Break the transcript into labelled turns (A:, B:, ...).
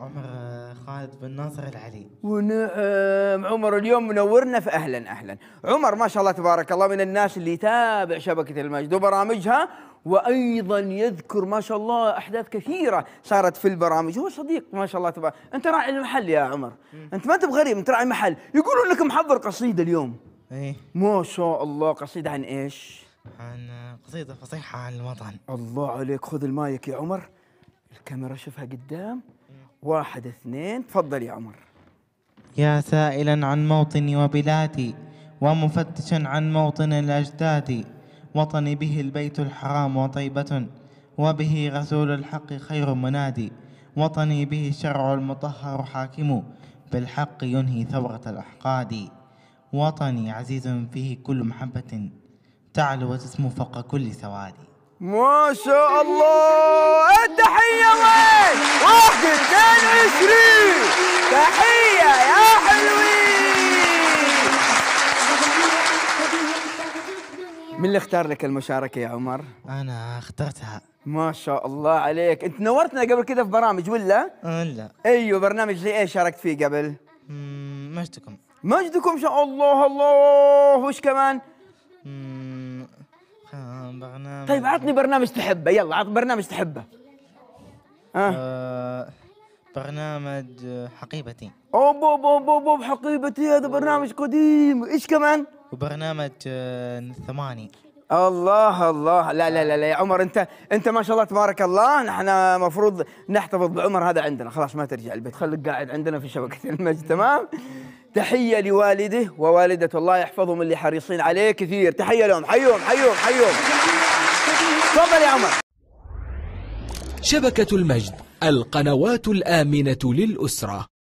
A: عمر آه، خالد بن ناصر العلي
B: ونعم آه، عمر اليوم منورنا فاهلا اهلا عمر ما شاء الله تبارك الله من الناس اللي يتابع شبكه المجد وبرامجها وايضا يذكر ما شاء الله احداث كثيره صارت في البرامج هو صديق ما شاء الله تبارك انت راعي المحل يا عمر انت ما انت بغريب انت راعي محل يقولون لك محضر قصيده اليوم ايه ما شاء الله قصيده عن ايش
A: عن آه، قصيده فصيحه
B: عن الوطن الله عليك خذ المايك يا عمر الكاميرا شوفها قدام واحد اثنين تفضل يا عمر
A: يا سائلا عن موطني وبلادي ومفتشا عن موطن الأجداد وطني به البيت الحرام وطيبة وبه رسول الحق خير منادي وطني به الشرع المطهر حاكم بالحق ينهي ثورة الأحقاد وطني عزيز فيه كل محبة تعلو وتسمو فوق كل سواد
B: ما شاء الله التحية وين تحية يا حلوين من اللي اختار لك المشاركة يا عمر؟ أنا اخترتها ما شاء الله عليك انت نورتنا قبل كذا في برامج ولا؟ أه، لا ايوه برنامج زي إيش شاركت فيه قبل؟ مجدكم مجدكم شاء الله الله وش كمان؟ برنامج طيب عطني برنامج تحبه يلا عط برنامج تحبه
A: ها أه. برنامج حقيبتي
B: اوب اوب اوب اوب, أوب حقيبتي هذا برنامج قديم ايش كمان
A: وبرنامج آه، ثماني
B: الله الله لا لا لا, يا عمر انت انت ما شاء الله تبارك الله نحن المفروض نحتفظ بعمر هذا عندنا خلاص ما ترجع البيت خليك قاعد عندنا في شبكه المجد تمام تحيه لوالده ووالدته الله يحفظهم اللي حريصين عليه كثير تحيه لهم حيهم حيهم حيهم تفضل يا عمر شبكه المجد القنوات الآمنة للأسرة